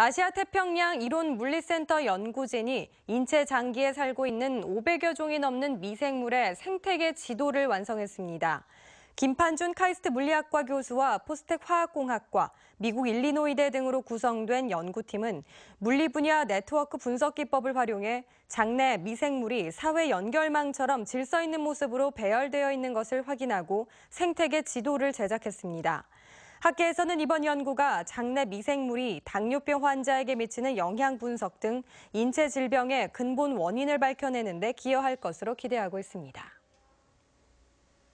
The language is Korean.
아시아 태평양 이론 물리센터 연구진이 인체 장기에 살고 있는 500여 종이 넘는 미생물의 생태계 지도를 완성했습니다. 김판준 카이스트 물리학과 교수와 포스텍 화학공학과, 미국 일리노이대 등으로 구성된 연구팀은 물리 분야 네트워크 분석 기법을 활용해 장내 미생물이 사회 연결망처럼 질서 있는 모습으로 배열되어 있는 것을 확인하고 생태계 지도를 제작했습니다. 학계에서는 이번 연구가 장내 미생물이 당뇨병 환자에게 미치는 영향 분석 등 인체 질병의 근본 원인을 밝혀내는 데 기여할 것으로 기대하고 있습니다.